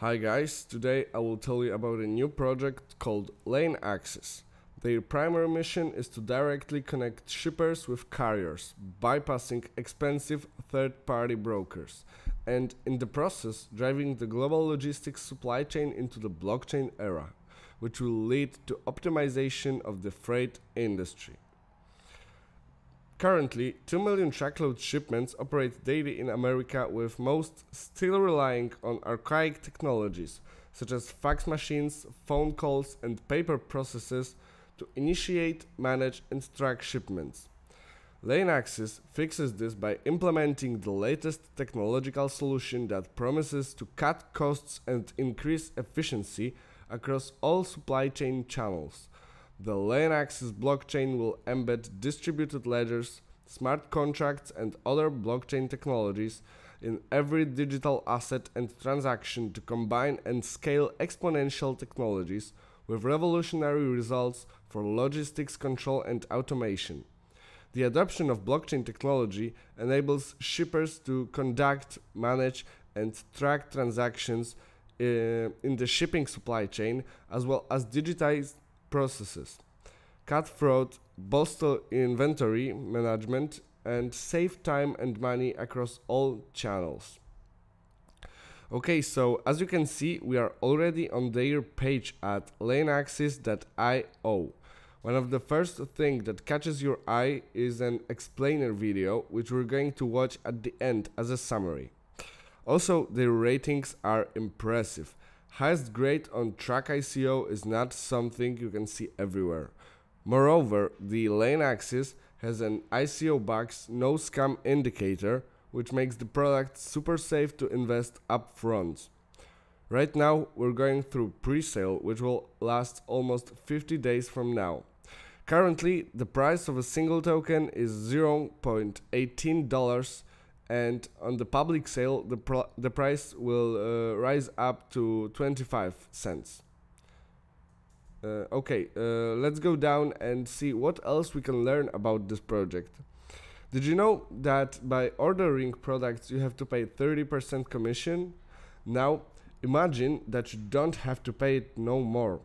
Hi guys, today I will tell you about a new project called Lane Access. Their primary mission is to directly connect shippers with carriers, bypassing expensive third-party brokers, and in the process driving the global logistics supply chain into the blockchain era, which will lead to optimization of the freight industry. Currently, 2 million truckload shipments operate daily in America, with most still relying on archaic technologies such as fax machines, phone calls, and paper processes to initiate, manage, and track shipments. Lane Access fixes this by implementing the latest technological solution that promises to cut costs and increase efficiency across all supply chain channels the Linax's blockchain will embed distributed ledgers, smart contracts, and other blockchain technologies in every digital asset and transaction to combine and scale exponential technologies with revolutionary results for logistics control and automation. The adoption of blockchain technology enables shippers to conduct, manage, and track transactions uh, in the shipping supply chain, as well as digitize processes, cutthroat, bolster inventory management, and save time and money across all channels. Okay, so as you can see, we are already on their page at laneaxis.io. One of the first things that catches your eye is an explainer video, which we're going to watch at the end as a summary. Also, their ratings are impressive. Highest grade on track ICO is not something you can see everywhere. Moreover, the lane axis has an ICO box no scam indicator, which makes the product super safe to invest upfront. Right now, we're going through pre-sale, which will last almost 50 days from now. Currently, the price of a single token is $0.18 and on the public sale the, the price will uh, rise up to 25 cents. Uh, okay, uh, let's go down and see what else we can learn about this project. Did you know that by ordering products you have to pay 30% commission? Now imagine that you don't have to pay it no more.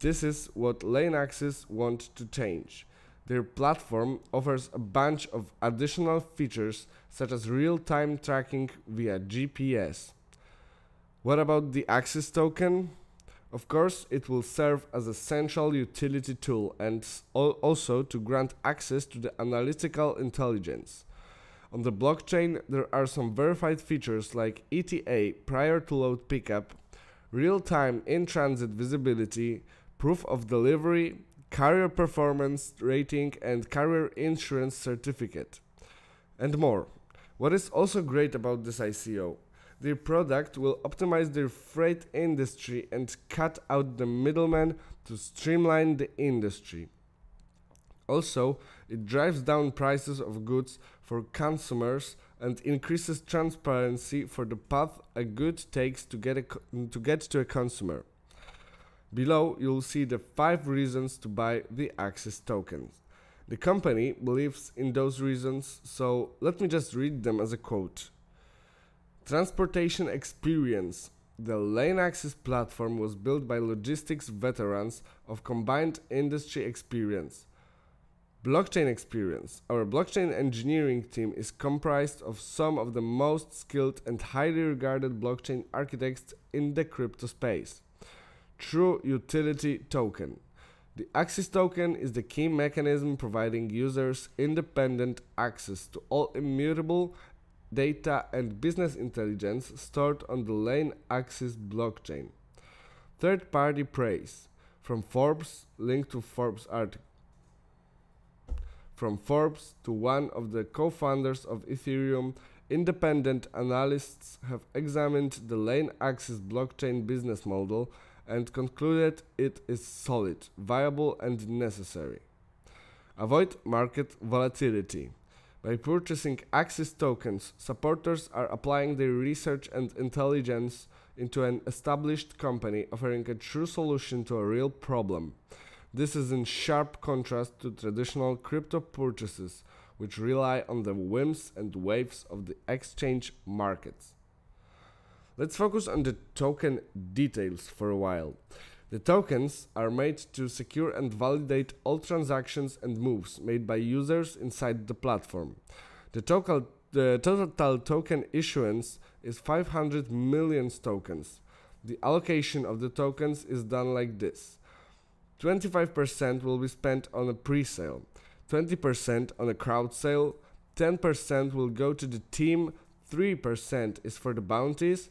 This is what Lane Axis want to change. Their platform offers a bunch of additional features such as real-time tracking via GPS. What about the Access token? Of course, it will serve as a central utility tool and also to grant access to the analytical intelligence. On the blockchain, there are some verified features like ETA prior to load pickup, real time in transit visibility, proof of delivery, carrier performance rating, and carrier insurance certificate, and more. What is also great about this ICO? Their product will optimize their freight industry and cut out the middleman to streamline the industry. Also, it drives down prices of goods for consumers and increases transparency for the path a good takes to get, a, to, get to a consumer. Below you'll see the 5 reasons to buy the Axis tokens. The company believes in those reasons, so let me just read them as a quote. Transportation experience. The Lane Axis platform was built by logistics veterans of combined industry experience. Blockchain experience. Our blockchain engineering team is comprised of some of the most skilled and highly regarded blockchain architects in the crypto space. True Utility Token. The access token is the key mechanism providing users independent access to all immutable data and business intelligence stored on the Lane Axis blockchain. Third party praise from Forbes, link to Forbes article. From Forbes to one of the co founders of Ethereum, independent analysts have examined the Lane Axis blockchain business model and concluded it is solid, viable, and necessary. Avoid market volatility. By purchasing Axis tokens, supporters are applying their research and intelligence into an established company offering a true solution to a real problem. This is in sharp contrast to traditional crypto purchases, which rely on the whims and waves of the exchange markets. Let's focus on the token details for a while. The tokens are made to secure and validate all transactions and moves made by users inside the platform. The total, the total token issuance is 500 million tokens. The allocation of the tokens is done like this. 25% will be spent on a pre-sale, 20% on a crowd sale, 10% will go to the team, 3% is for the bounties,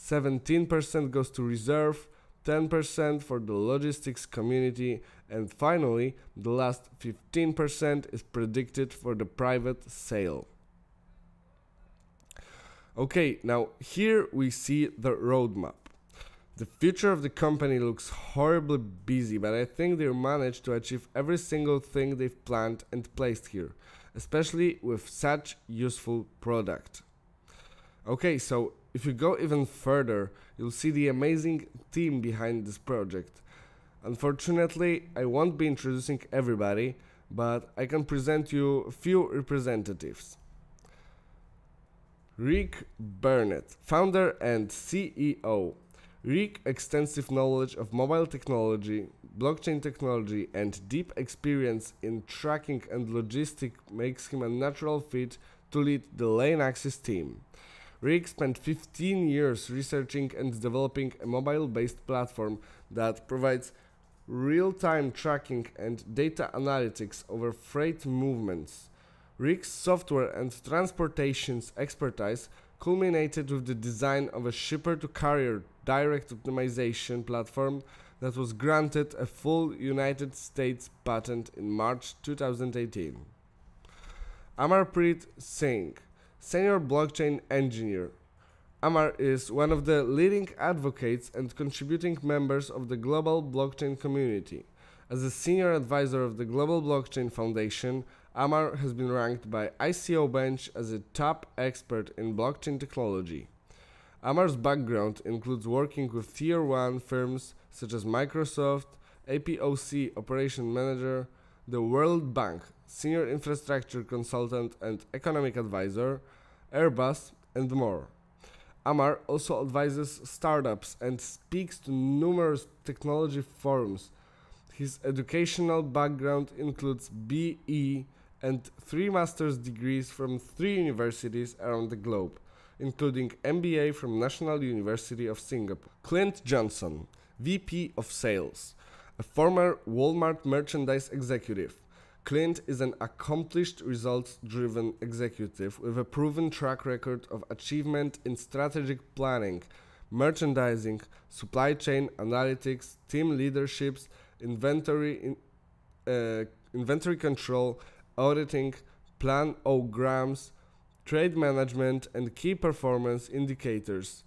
17% goes to reserve, 10% for the logistics community, and finally, the last 15% is predicted for the private sale. Okay, now here we see the roadmap. The future of the company looks horribly busy, but I think they managed to achieve every single thing they've planned and placed here, especially with such useful product. Okay, so if you go even further, you'll see the amazing team behind this project. Unfortunately, I won't be introducing everybody, but I can present you a few representatives. Rick Burnett, founder and CEO. Rick's extensive knowledge of mobile technology, blockchain technology, and deep experience in tracking and logistics makes him a natural fit to lead the Lane Access team. Rick spent 15 years researching and developing a mobile-based platform that provides real-time tracking and data analytics over freight movements. Rick's software and transportation's expertise culminated with the design of a shipper-to-carrier direct optimization platform that was granted a full United States patent in March 2018. Amarpreet Singh senior blockchain engineer. Amar is one of the leading advocates and contributing members of the global blockchain community. As a senior advisor of the Global Blockchain Foundation, Amar has been ranked by ICO Bench as a top expert in blockchain technology. Amar's background includes working with Tier 1 firms such as Microsoft, APOC Operation Manager, the World Bank, senior infrastructure consultant and economic advisor, Airbus, and more. Amar also advises startups and speaks to numerous technology forums. His educational background includes BE and three master's degrees from three universities around the globe, including MBA from National University of Singapore. Clint Johnson, VP of Sales a former Walmart merchandise executive. Clint is an accomplished, results driven executive with a proven track record of achievement in strategic planning, merchandising, supply chain analytics, team leaderships, inventory, uh, inventory control, auditing, plan-ograms, trade management, and key performance indicators.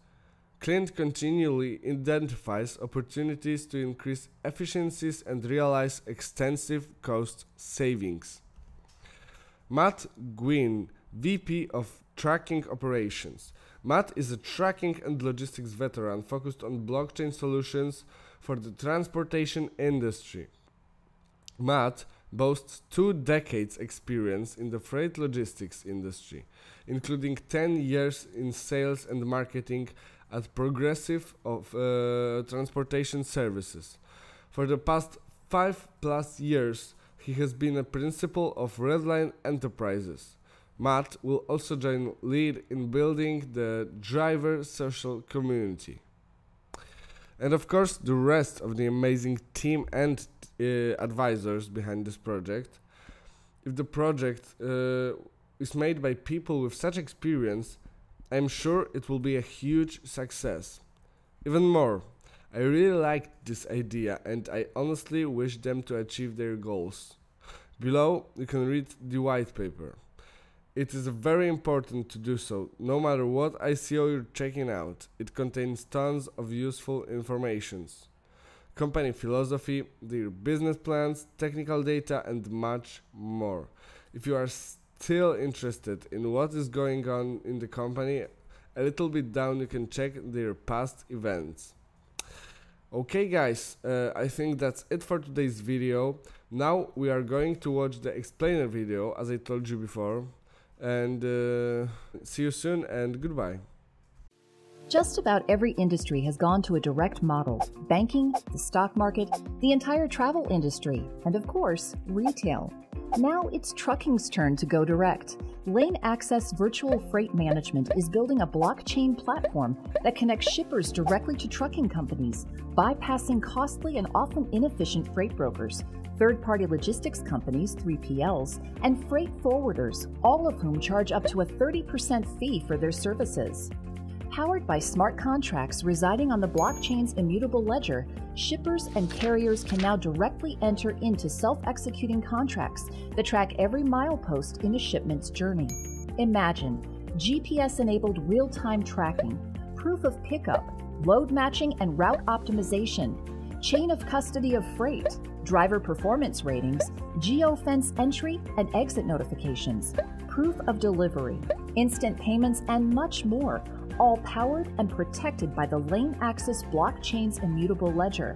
Clint continually identifies opportunities to increase efficiencies and realize extensive cost savings. Matt Gwynn, VP of Tracking Operations. Matt is a tracking and logistics veteran focused on blockchain solutions for the transportation industry. Matt boasts two decades experience in the freight logistics industry, including 10 years in sales and marketing as progressive of uh, transportation services. For the past five plus years, he has been a principal of Redline Enterprises. Matt will also join lead in building the driver social community. And of course, the rest of the amazing team and uh, advisors behind this project. If the project uh, is made by people with such experience I'm sure it will be a huge success. Even more, I really liked this idea and I honestly wish them to achieve their goals. Below, you can read the white paper. It is very important to do so, no matter what ICO you're checking out. It contains tons of useful informations. Company philosophy, their business plans, technical data and much more. If you are still interested in what is going on in the company, a little bit down you can check their past events. Okay guys, uh, I think that's it for today's video. Now we are going to watch the explainer video as I told you before and uh, see you soon and goodbye. Just about every industry has gone to a direct model. Banking, the stock market, the entire travel industry, and of course, retail. Now it's trucking's turn to go direct. Lane Access Virtual Freight Management is building a blockchain platform that connects shippers directly to trucking companies, bypassing costly and often inefficient freight brokers, third party logistics companies, 3PLs, and freight forwarders, all of whom charge up to a 30% fee for their services. Powered by smart contracts residing on the blockchain's immutable ledger, shippers and carriers can now directly enter into self executing contracts that track every milepost in a shipment's journey. Imagine GPS enabled real time tracking, proof of pickup, load matching and route optimization, chain of custody of freight, driver performance ratings, geofence entry and exit notifications, proof of delivery, instant payments, and much more, all powered and protected by the Lane Access blockchain's immutable ledger.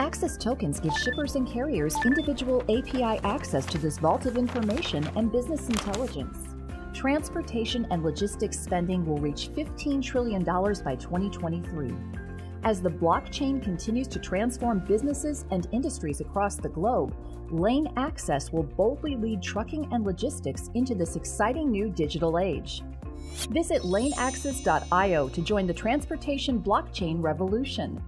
Access tokens give shippers and carriers individual API access to this vault of information and business intelligence. Transportation and logistics spending will reach $15 trillion by 2023. As the blockchain continues to transform businesses and industries across the globe, Lane Access will boldly lead trucking and logistics into this exciting new digital age. Visit laneaccess.io to join the transportation blockchain revolution.